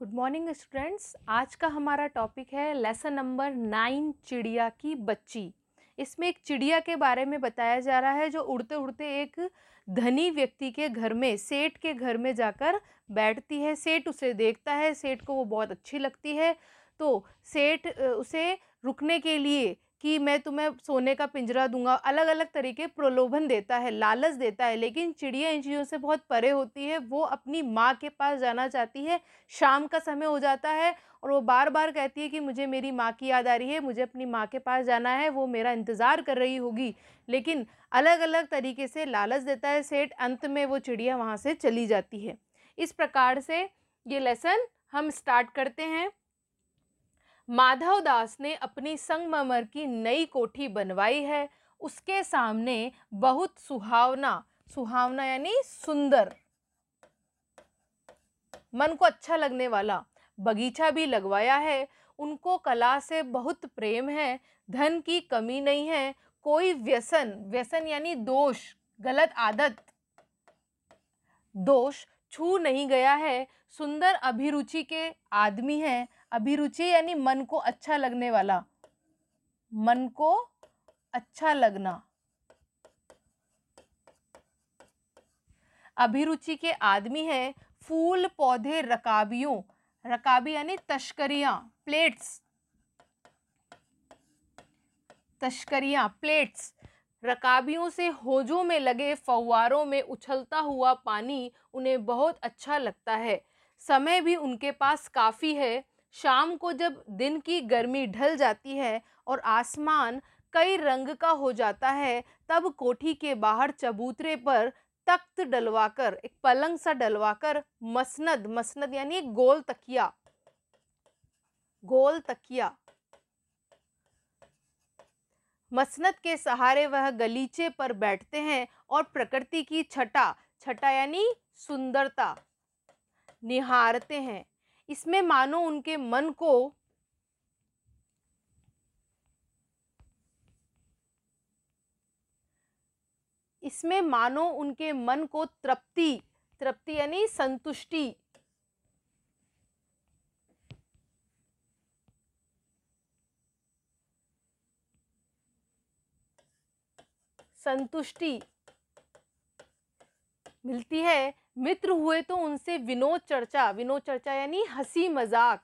good morning students आज का हमारा टॉपिक है लेसन नंबर नाइन चिड़िया की बच्ची इसमें एक चिड़िया के बारे में बताया जा रहा है जो उड़ते उड़ते एक धनी व्यक्ति के घर में सेठ के घर में जाकर बैठती है सेठ उसे देखता है सेठ को वो बहुत अच्छी लगती है तो सेठ उसे रुकने के लिए कि मैं तुम्हें सोने का पिंजरा दूंगा अलग अलग तरीके प्रलोभन देता है लालच देता है लेकिन चिड़िया इन चीज़ों से बहुत परे होती है वो अपनी माँ के पास जाना चाहती है शाम का समय हो जाता है और वो बार बार कहती है कि मुझे मेरी माँ की याद आ रही है मुझे अपनी माँ के पास जाना है वो मेरा इंतज़ार कर रही होगी लेकिन अलग अलग तरीके से लालच देता है सेठ अंत में वो चिड़िया वहाँ से चली जाती है इस प्रकार से ये लेसन हम स्टार्ट करते हैं माधव दास ने अपनी संगमरमर की नई कोठी बनवाई है उसके सामने बहुत सुहावना सुहावना यानी सुंदर मन को अच्छा लगने वाला बगीचा भी लगवाया है उनको कला से बहुत प्रेम है धन की कमी नहीं है कोई व्यसन व्यसन यानी दोष गलत आदत दोष छू नहीं गया है सुंदर अभिरुचि के आदमी हैं अभिरुचि यानी मन को अच्छा लगने वाला मन को अच्छा लगना अभिरुचि के आदमी हैं फूल पौधे रकाबियों रकाबी यानी तस्करियां प्लेट्स तस्करियां प्लेट्स रकाबियों से होजों में लगे फव्वारों में उछलता हुआ पानी उन्हें बहुत अच्छा लगता है समय भी उनके पास काफ़ी है शाम को जब दिन की गर्मी ढल जाती है और आसमान कई रंग का हो जाता है तब कोठी के बाहर चबूतरे पर तख्त डलवाकर एक पलंग सा डलवाकर मसनद मसनद यानी गोल तकिया गोल तकिया मसनद के सहारे वह गलीचे पर बैठते हैं और प्रकृति की छटा छटा यानी सुंदरता निहारते हैं इसमें मानो उनके मन को इसमें मानो उनके मन को तृप्ति तृप्ति यानी संतुष्टि संतुष्टि मिलती है मित्र हुए तो उनसे विनोद चर्चा विनोद चर्चा यानी हंसी मजाक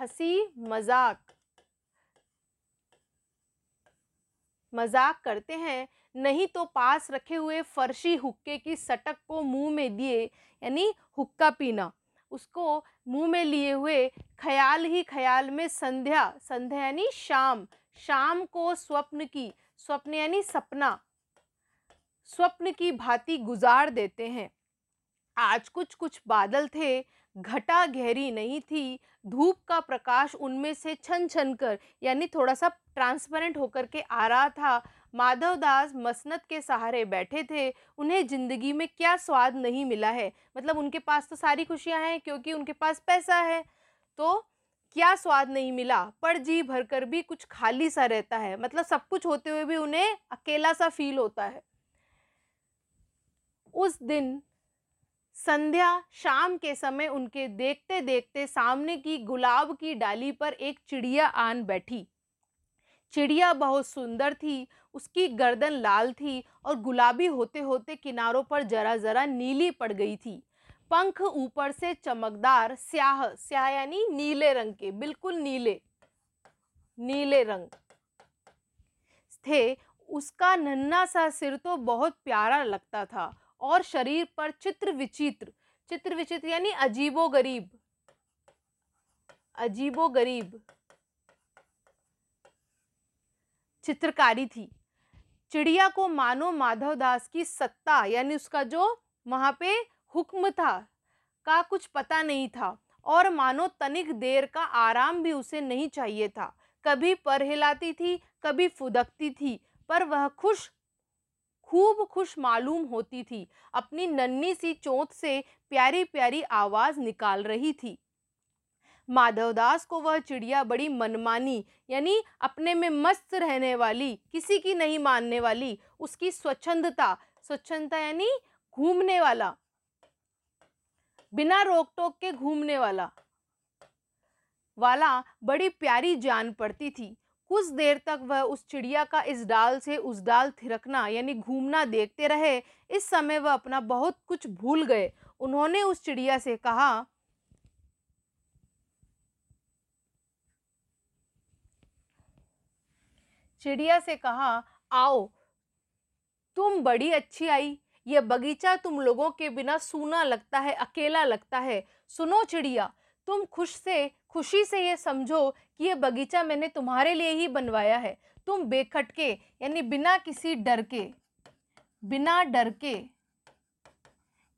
हंसी मजाक मजाक करते हैं नहीं तो पास रखे हुए फर्शी हुक्के की सटक को मुंह में दिए यानी हुक्का पीना उसको मुंह में लिए हुए ख्याल ही ख्याल में संध्या संध्या यानी शाम शाम को स्वप्न की स्वप्न यानी सपना स्वप्न की भांति गुजार देते हैं आज कुछ कुछ बादल थे घटा गहरी नहीं थी धूप का प्रकाश उनमें से छन छन कर यानी थोड़ा सा ट्रांसपेरेंट होकर के आ रहा था माधव दास मसनत के सहारे बैठे थे उन्हें ज़िंदगी में क्या स्वाद नहीं मिला है मतलब उनके पास तो सारी खुशियां हैं क्योंकि उनके पास पैसा है तो क्या स्वाद नहीं मिला पर जी भरकर भी कुछ खाली सा रहता है मतलब सब कुछ होते हुए भी उन्हें अकेला सा फील होता है उस दिन संध्या शाम के समय उनके देखते देखते सामने की गुलाब की डाली पर एक चिड़िया आन बैठी चिड़िया बहुत सुंदर थी उसकी गर्दन लाल थी और गुलाबी होते होते किनारों पर जरा ज़रा नीली पड़ गई थी पंख ऊपर से चमकदार स्याह स्याह यानी नीले रंग के बिल्कुल नीले नीले रंग थे उसका नन्ना सा सिर तो बहुत प्यारा लगता था और शरीर पर चित्र विचित्र चित्र विचित्र यानी अजीबो गरीब अजीबो गरीब चित्रकारी थी चिड़िया को मानो माधवदास की सत्ता यानी उसका जो वहाँ पे हुक्म था का कुछ पता नहीं था और मानो तनिक देर का आराम भी उसे नहीं चाहिए था कभी पर हिलाती थी कभी फुदकती थी पर वह खुश खूब खुश मालूम होती थी अपनी नन्ही सी चोंच से प्यारी प्यारी आवाज़ निकाल रही थी माधवदास को वह चिड़िया बड़ी मनमानी यानी अपने में मस्त रहने वाली किसी की नहीं मानने वाली उसकी स्वच्छंदता स्वच्छंदता यानी घूमने वाला बिना रोक टोक के घूमने वाला वाला बड़ी प्यारी जान पड़ती थी कुछ देर तक वह उस चिड़िया का इस डाल से उस डाल थिरकना यानी घूमना देखते रहे इस समय वह अपना बहुत कुछ भूल गए उन्होंने उस चिड़िया से कहा चिड़िया से कहा आओ तुम बड़ी अच्छी आई यह बगीचा तुम लोगों के बिना सूना लगता है अकेला लगता है सुनो चिड़िया तुम खुश से खुशी से ये समझो कि यह बगीचा मैंने तुम्हारे लिए ही बनवाया है तुम बेखटके यानी बिना किसी डर के बिना डर के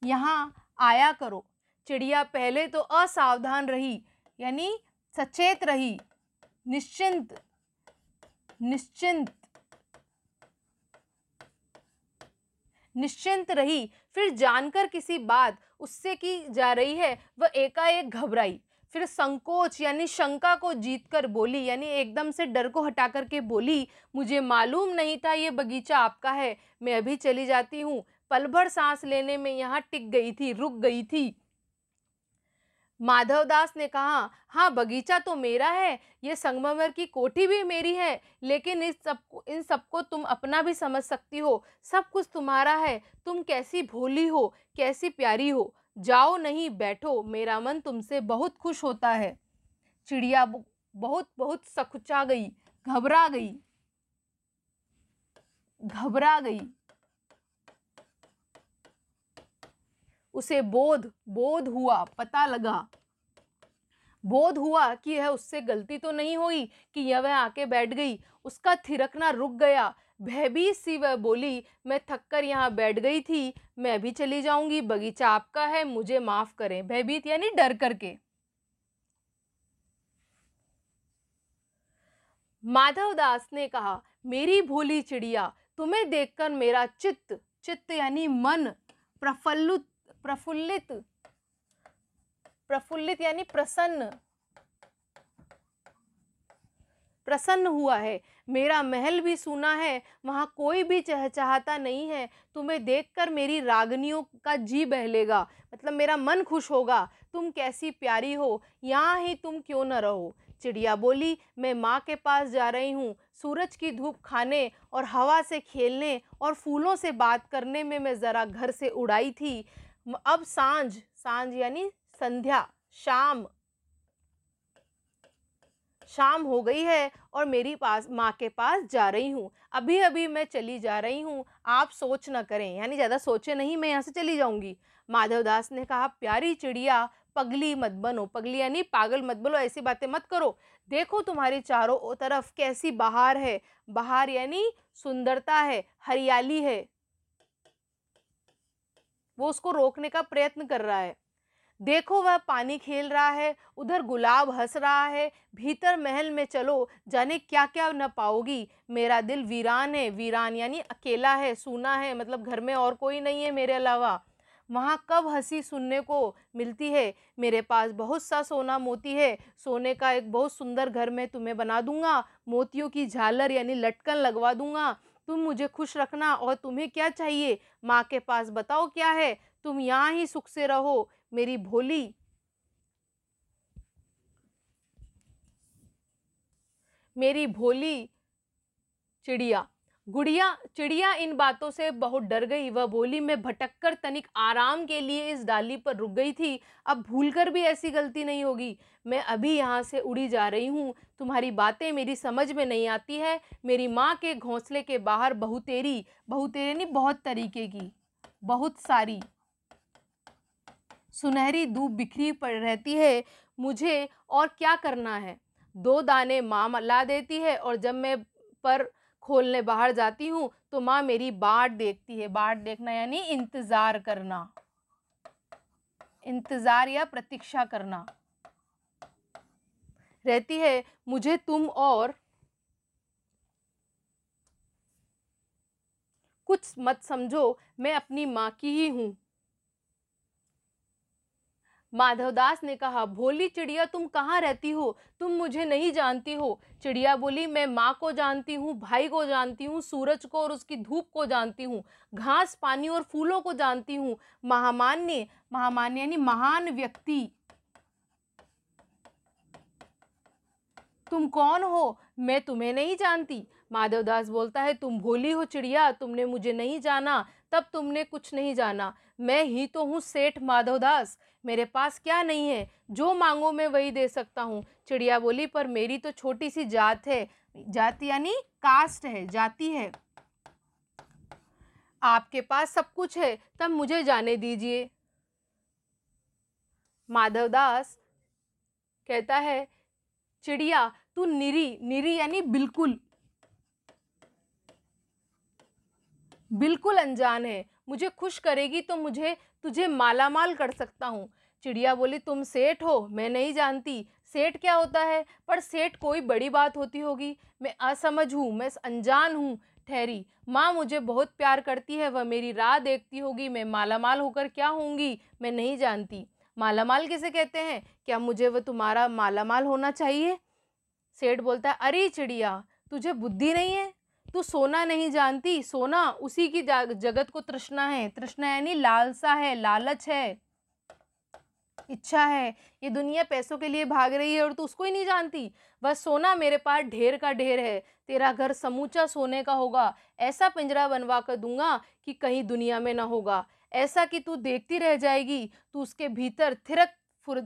यहाँ आया करो चिड़िया पहले तो असावधान रही यानी सचेत रही निश्चिंत निश्चिंत निश्चिंत रही फिर जानकर किसी बात उससे की जा रही है वह एकाएक घबराई फिर संकोच यानी शंका को जीतकर बोली यानी एकदम से डर को हटा करके बोली मुझे मालूम नहीं था ये बगीचा आपका है मैं अभी चली जाती हूँ पल भर सांस लेने में यहाँ टिक गई थी रुक गई थी माधवदास ने कहा हाँ बगीचा तो मेरा है ये संगमरमर की कोठी भी मेरी है लेकिन इस सब इन सबको तुम अपना भी समझ सकती हो सब कुछ तुम्हारा है तुम कैसी भोली हो कैसी प्यारी हो जाओ नहीं बैठो मेरा मन तुमसे बहुत खुश होता है चिड़िया बहुत बहुत सकुचा गई घबरा गई घबरा गई उसे बोध बोध हुआ पता लगा बोध हुआ कि यह उससे गलती तो नहीं हुई कि यह वह आके बैठ गई उसका थिरकना रुक गया भयभीत सी वह बोली मैं थककर यहाँ बैठ गई थी मैं भी चली जाऊंगी बगीचा आपका है मुझे माफ़ करें भयभीत यानी डर करके माधव दास ने कहा मेरी भोली चिड़िया तुम्हें देखकर मेरा चित्त चित्त यानी मन प्रफुल्लित प्रफुल्लित प्रफुल्लित यानी प्रसन्न प्रसन्न हुआ है मेरा महल भी सुना है वहाँ कोई भी चहचहाता नहीं है तुम्हें देखकर मेरी रागनियों का जी बहलेगा मतलब मेरा मन खुश होगा तुम कैसी प्यारी हो यहाँ ही तुम क्यों न रहो चिड़िया बोली मैं माँ के पास जा रही हूँ सूरज की धूप खाने और हवा से खेलने और फूलों से बात करने में मैं ज़रा घर से उड़ाई थी अब सांझ सांझ यानी संध्या शाम शाम हो गई है और मेरी पास माँ के पास जा रही हूँ अभी अभी मैं चली जा रही हूँ आप सोच ना करें यानी ज़्यादा सोचे नहीं मैं यहाँ से चली जाऊँगी माधवदास ने कहा प्यारी चिड़िया पगली मत बनो पगली यानी पागल मत बनो ऐसी बातें मत करो देखो तुम्हारी चारों तरफ कैसी बहार है बहार यानी सुंदरता है हरियाली है वो उसको रोकने का प्रयत्न कर रहा है देखो वह पानी खेल रहा है उधर गुलाब हंस रहा है भीतर महल में चलो जाने क्या क्या न पाओगी मेरा दिल वीरान है वीरान यानी अकेला है सूना है मतलब घर में और कोई नहीं है मेरे अलावा वहाँ कब हंसी सुनने को मिलती है मेरे पास बहुत सा सोना मोती है सोने का एक बहुत सुंदर घर में तुम्हें बना दूंगा मोतियों की झालर यानी लटकन लगवा दूंगा तुम मुझे खुश रखना और तुम्हें क्या चाहिए माँ के पास बताओ क्या है तुम यहाँ ही सुख से रहो मेरी भोली मेरी भोली चिड़िया गुड़िया चिड़िया इन बातों से बहुत डर गई वह बोली मैं भटक कर तनिक आराम के लिए इस डाली पर रुक गई थी अब भूलकर भी ऐसी गलती नहीं होगी मैं अभी यहाँ से उड़ी जा रही हूँ तुम्हारी बातें मेरी समझ में नहीं आती है मेरी माँ के घोंसले के बाहर बहुतेरी बहुतेरी नहीं बहुत तरीके की बहुत सारी सुनहरी धूप बिखरी पड़ रहती है मुझे और क्या करना है दो दाने माँ ला देती है और जब मैं पर खोलने बाहर जाती हूँ तो माँ मेरी बाट देखती है बाट देखना यानी इंतज़ार करना इंतज़ार या प्रतीक्षा करना रहती है मुझे तुम और कुछ मत समझो मैं अपनी माँ की ही हूँ माधवदास ने कहा भोली चिड़िया तुम कहाँ रहती हो तुम मुझे नहीं जानती हो चिड़िया बोली मैं माँ को जानती हूँ भाई को जानती हूँ सूरज को और उसकी धूप को जानती हूँ घास पानी और फूलों को जानती हूँ महामान्य महामान्य यानी महान व्यक्ति तुम कौन हो मैं तुम्हें नहीं जानती माधवदास बोलता है तुम भोली हो चिड़िया तुमने मुझे नहीं जाना तब तुमने कुछ नहीं जाना मैं ही तो हूँ सेठ माधवदास मेरे पास क्या नहीं है जो मांगो मैं वही दे सकता हूँ चिड़िया बोली पर मेरी तो छोटी सी जात है जाति यानी कास्ट है जाति है आपके पास सब कुछ है तब मुझे जाने दीजिए माधवदास कहता है चिड़िया तू निरी निरी यानी बिल्कुल बिल्कुल अनजान है मुझे खुश करेगी तो मुझे तुझे माला माल कर सकता हूँ चिड़िया बोली तुम सेठ हो मैं नहीं जानती सेठ क्या होता है पर सेठ कोई बड़ी बात होती होगी मैं असमझ हूँ मैं अनजान हूँ ठहरी माँ मुझे बहुत प्यार करती है वह मेरी राह देखती होगी मैं मालामाल होकर क्या होंगी मैं नहीं जानती मालामाल किसे कहते हैं क्या मुझे वह तुम्हारा मालामाल होना चाहिए सेठ बोलता है अरे चिड़िया तुझे बुद्धि नहीं है तू सोना नहीं जानती सोना उसी की जगत को तृष्णा है तृष्णा यानी लालसा है लालच है इच्छा है ये दुनिया पैसों के लिए भाग रही है और तू उसको ही नहीं जानती बस सोना मेरे पास ढेर का ढेर है तेरा घर समूचा सोने का होगा ऐसा पिंजरा बनवा कर दूंगा कि कहीं दुनिया में ना होगा ऐसा कि तू देखती रह जाएगी तू उसके भीतर थिरक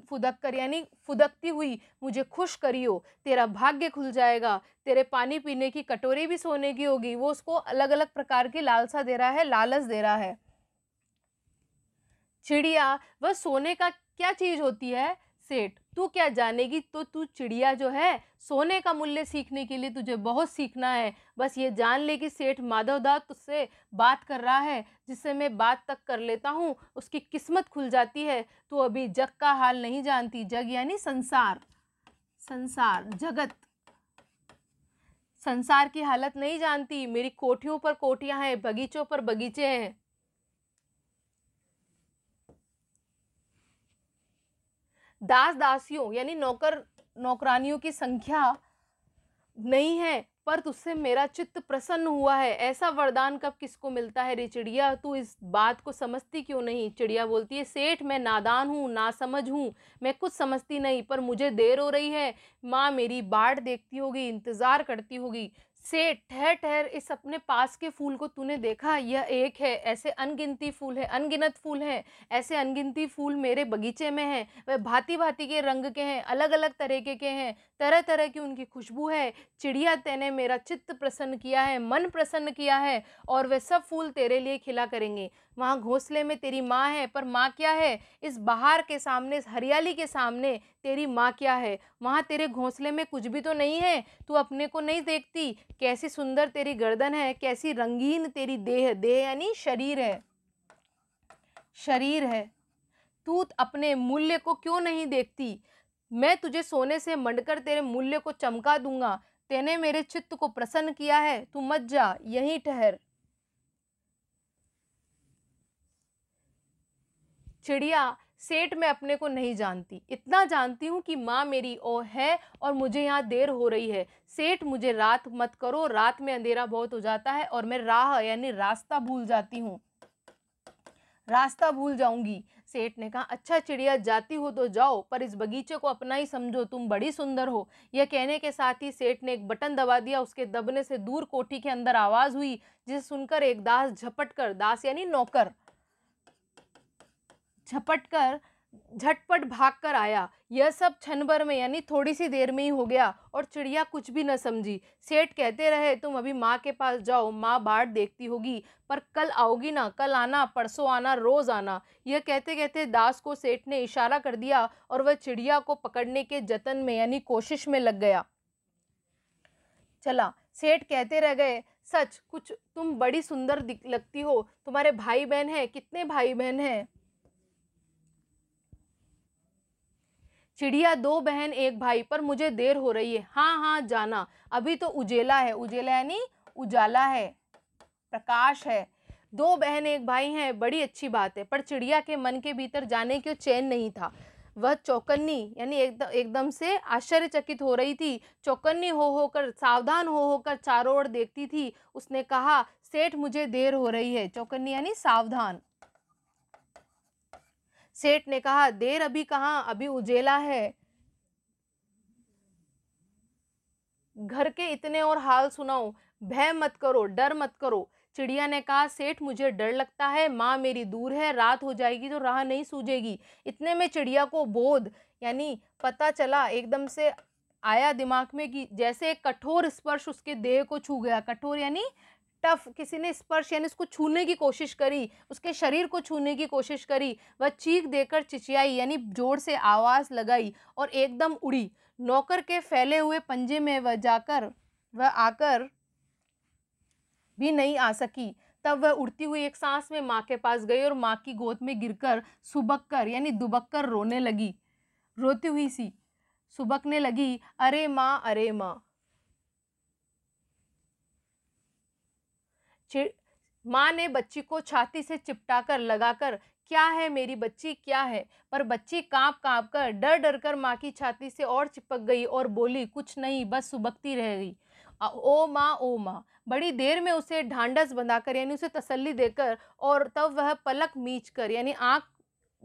फुदक कर यानी फुदकती हुई मुझे खुश करियो तेरा भाग्य खुल जाएगा तेरे पानी पीने की कटोरी भी सोने की होगी वो उसको अलग अलग प्रकार की लालसा दे रहा है लालच दे रहा है चिड़िया वह सोने का क्या चीज़ होती है सेठ तू क्या जानेगी तो तू चिड़िया जो है सोने का मूल्य सीखने के लिए तुझे बहुत सीखना है बस ये जान ले कि सेठ माधव दास तुझसे बात कर रहा है जिससे मैं बात तक कर लेता हूँ उसकी किस्मत खुल जाती है तू अभी जग का हाल नहीं जानती जग यानी संसार संसार जगत संसार की हालत नहीं जानती मेरी कोठियों पर कोठियाँ हैं बगीचों पर बगीचे हैं दास दासियों यानी नौकर नौकरानियों की संख्या नहीं है पर तुझसे मेरा चित्त प्रसन्न हुआ है ऐसा वरदान कब किसको मिलता है रे चिड़िया तू इस बात को समझती क्यों नहीं चिड़िया बोलती है सेठ मैं नादान हूँ ना समझ हूँ मैं कुछ समझती नहीं पर मुझे देर हो रही है माँ मेरी बाट देखती होगी इंतज़ार करती होगी से ठहर ठहर इस अपने पास के फूल को तूने देखा यह एक है ऐसे अनगिनती फूल है अनगिनत फूल हैं ऐसे अनगिनती फूल मेरे बगीचे में हैं वह भांति भांति के रंग के हैं अलग अलग तरीके के हैं तरह तरह की उनकी खुशबू है चिड़िया तेने मेरा चित्त प्रसन्न किया है मन प्रसन्न किया है और वह सब फूल तेरे लिए खिला करेंगे वहाँ घोंसले में तेरी माँ है पर माँ क्या है इस बहार के सामने इस हरियाली के सामने तेरी माँ क्या है वहाँ तेरे घोंसले में कुछ भी तो नहीं है तू अपने को नहीं देखती कैसी सुंदर तेरी गर्दन है कैसी रंगीन तेरी देह देह यानी शरीर है शरीर है तू अपने मूल्य को क्यों नहीं देखती मैं तुझे सोने से मंडकर तेरे मूल्य को चमका दूंगा तेने मेरे चित्त को प्रसन्न किया है तू मत जा यहीं ठहर चिड़िया सेठ मैं अपने को नहीं जानती इतना जानती हूँ कि माँ मेरी ओ है और मुझे यहाँ देर हो रही है सेठ मुझे रात मत करो रात में अंधेरा बहुत हो जाता है और मैं राह यानी रास्ता भूल जाती हूँ रास्ता भूल जाऊंगी सेठ ने कहा अच्छा चिड़िया जाती हो तो जाओ पर इस बगीचे को अपना ही समझो तुम बड़ी सुंदर हो यह कहने के साथ ही सेठ ने एक बटन दबा दिया उसके दबने से दूर कोठी के अंदर आवाज़ हुई जिसे सुनकर एक दास झपट कर दास यानी नौकर झपट कर झटपट भाग कर आया यह सब क्षण भर में यानी थोड़ी सी देर में ही हो गया और चिड़िया कुछ भी न समझी सेठ कहते रहे तुम अभी माँ के पास जाओ माँ बाढ़ देखती होगी पर कल आओगी ना कल आना परसों आना रोज़ आना यह कहते कहते दास को सेठ ने इशारा कर दिया और वह चिड़िया को पकड़ने के जतन में यानी कोशिश में लग गया चला सेठ कहते रह गए सच कुछ तुम बड़ी सुंदर लगती हो तुम्हारे भाई बहन हैं कितने भाई बहन हैं चिड़िया दो बहन एक भाई पर मुझे देर हो रही है हाँ हाँ जाना अभी तो उजेला है उजेला यानी उजाला है प्रकाश है दो बहन एक भाई हैं बड़ी अच्छी बात है पर चिड़िया के मन के भीतर जाने क्यों चैन नहीं था वह चौकन्नी यानी एकदम एकदम से आश्चर्यचकित हो रही थी चौकन्नी हो होकर सावधान हो होकर चारों ओर देखती थी उसने कहा सेठ मुझे देर हो रही है चौकन्नी यानी सावधान सेठ ने कहा देर अभी कहाँ अभी उजेला है घर के इतने और हाल सुनाओ भय मत करो डर मत करो चिड़िया ने कहा सेठ मुझे डर लगता है माँ मेरी दूर है रात हो जाएगी तो राह नहीं सूझेगी इतने में चिड़िया को बोध यानी पता चला एकदम से आया दिमाग में कि जैसे एक कठोर स्पर्श उसके देह को छू गया कठोर यानी टफ किसी ने स्पर्श यानी उसको छूने की कोशिश करी उसके शरीर को छूने की कोशिश करी वह चीख देकर चिचियाई यानी जोर से आवाज़ लगाई और एकदम उड़ी नौकर के फैले हुए पंजे में वह जाकर वह आकर भी नहीं आ सकी तब वह उड़ती हुई एक सांस में माँ के पास गई और माँ की गोद में गिरकर सुबक कर यानी दुबक कर रोने लगी रोती हुई सी सुबकने लगी अरे माँ अरे माँ माँ ने बच्ची को छाती से चिपटाकर लगाकर क्या है मेरी बच्ची क्या है पर बच्ची कांप कांप कर डर डर कर माँ की छाती से और चिपक गई और बोली कुछ नहीं बस सुबकती रह गई ओ माँ ओ माँ बड़ी देर में उसे ढांडस बंधाकर यानी उसे तसल्ली देकर और तब वह पलक मीच कर यानी आँख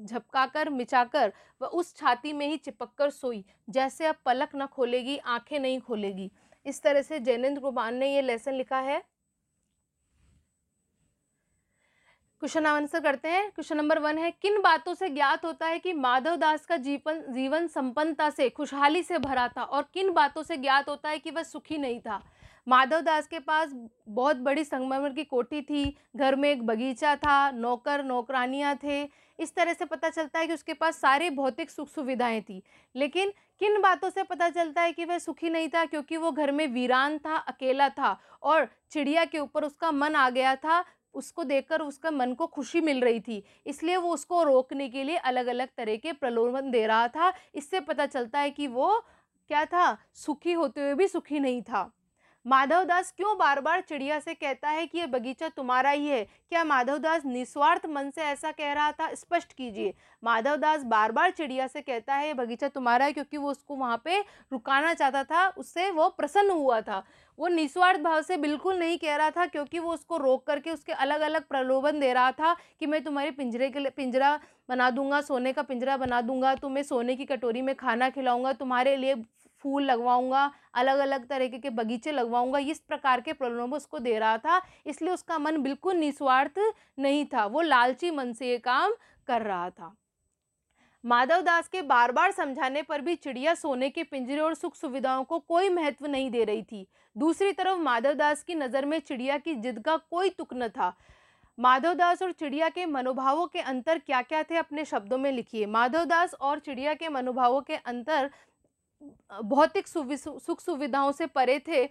झपकाकर मिचाकर वह उस छाती में ही चिपक कर सोई जैसे अब पलक न खोलेगी आंखें नहीं खोलेगी इस तरह से जैनेन्द्र कुमार ने यह लेसन लिखा है क्वेश्चन नाम आंसर करते हैं क्वेश्चन नंबर वन है किन बातों से ज्ञात होता है कि माधव दास का जीवन जीवन संपन्नता से खुशहाली से भरा था और किन बातों से ज्ञात होता है कि वह सुखी नहीं था माधव दास के पास बहुत बड़ी संगमरमर की कोठी थी घर में एक बगीचा था नौकर नौकरानियाँ थे इस तरह से पता चलता है कि उसके पास सारी भौतिक सुख सुविधाएं थी लेकिन किन बातों से पता चलता है कि वह सुखी नहीं था क्योंकि वो घर में वीरान था अकेला था और चिड़िया के ऊपर उसका मन आ गया था उसको देखकर उसका मन को खुशी मिल रही थी इसलिए वो उसको रोकने के लिए अलग अलग तरह के प्रलोभन दे रहा था इससे पता चलता है कि वो क्या था सुखी होते हुए भी सुखी नहीं था माधवदास क्यों बार बार चिड़िया से कहता है कि यह बगीचा तुम्हारा ही है क्या माधवदास निस्वार्थ मन से ऐसा कह रहा था स्पष्ट कीजिए माधवदास बार बार चिड़िया से कहता है ये बगीचा तुम्हारा है क्योंकि वो उसको वहाँ पे रुकाना चाहता था उससे वो प्रसन्न हुआ था वो निस्वार्थ भाव से बिल्कुल नहीं कह रहा था क्योंकि वो उसको रोक करके उसके अलग अलग प्रलोभन दे रहा था कि मैं तुम्हारे पिंजरे के लिए पिंजरा बना दूंगा सोने का पिंजरा बना दूंगा तुम्हें सोने की कटोरी में खाना खिलाऊंगा तुम्हारे लिए फूल लगवाऊंगा अलग अलग तरीके के बगीचे लगवाऊंगा इस प्रकार के प्रलोभन उसको दे रहा था इसलिए उसका मन बिल्कुल निस्वार्थ नहीं था वो लालची मन से ये काम कर रहा था माधव दास के बार बार समझाने पर भी चिड़िया सोने के पिंजरे और सुख सुविधाओं को कोई महत्व नहीं दे रही थी दूसरी तरफ माधव दास की नज़र में चिड़िया की जिद का कोई तुक न था माधव दास और चिड़िया के मनोभावों के अंतर क्या क्या थे अपने शब्दों में लिखिए माधव दास और चिड़िया के मनोभावों के अंतर भौतिक सुख सुविधाओं से परे थे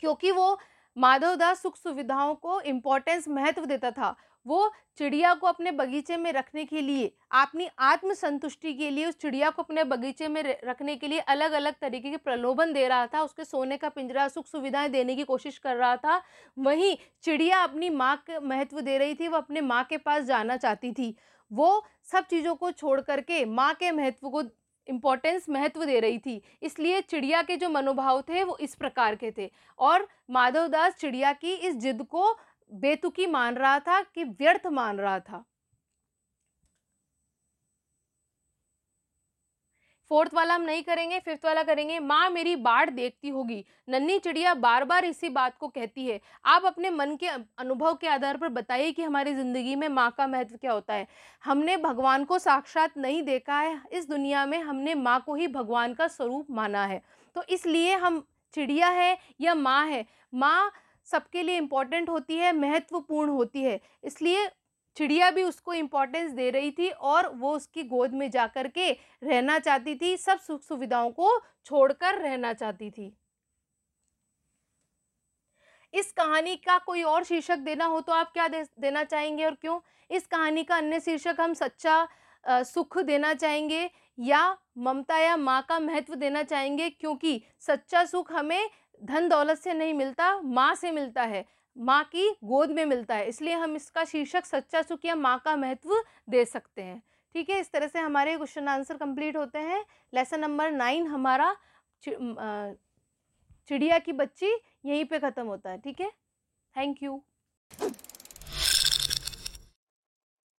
क्योंकि वो माधवदास सुख सुविधाओं को इम्पोर्टेंस महत्व देता था वो चिड़िया को अपने बगीचे में रखने के लिए अपनी आत्मसंतुष्टि के लिए उस चिड़िया को अपने बगीचे में रखने के लिए अलग अलग तरीके के प्रलोभन दे रहा था उसके सोने का पिंजरा सुख सुविधाएं देने की कोशिश कर रहा था वहीं चिड़िया अपनी माँ के महत्व दे रही थी वो अपने माँ के पास जाना चाहती थी वो सब चीज़ों को छोड़ करके माँ के महत्व को इम्पोर्टेंस महत्व दे रही थी इसलिए चिड़िया के जो मनोभाव थे वो इस प्रकार के थे और माधवदास चिड़िया की इस जिद को बेतुकी मान रहा था कि व्यर्थ मान रहा था फोर्थ वाला हम नहीं करेंगे फिफ्थ वाला करेंगे माँ मेरी बाढ़ देखती होगी नन्ही चिड़िया बार बार इसी बात को कहती है आप अपने मन के अनुभव के आधार पर बताइए कि हमारी ज़िंदगी में माँ का महत्व क्या होता है हमने भगवान को साक्षात नहीं देखा है इस दुनिया में हमने माँ को ही भगवान का स्वरूप माना है तो इसलिए हम चिड़िया है या माँ है माँ सबके लिए इम्पॉर्टेंट होती है महत्वपूर्ण होती है इसलिए चिड़िया भी उसको इम्पोर्टेंस दे रही थी और वो उसकी गोद में जा कर के रहना चाहती थी सब सुख सुविधाओं को छोड़कर रहना चाहती थी इस कहानी का कोई और शीर्षक देना हो तो आप क्या दे, देना चाहेंगे और क्यों इस कहानी का अन्य शीर्षक हम सच्चा आ, सुख देना चाहेंगे या ममता या माँ का महत्व देना चाहेंगे क्योंकि सच्चा सुख हमें धन दौलत से नहीं मिलता माँ से मिलता है माँ की गोद में मिलता है इसलिए हम इसका शीर्षक सच्चा सुख या माँ का महत्व दे सकते हैं ठीक है इस तरह से हमारे क्वेश्चन आंसर कंप्लीट होते हैं लेसन नंबर नाइन हमारा चिड़िया की बच्ची यहीं पे ख़त्म होता है ठीक है थैंक यू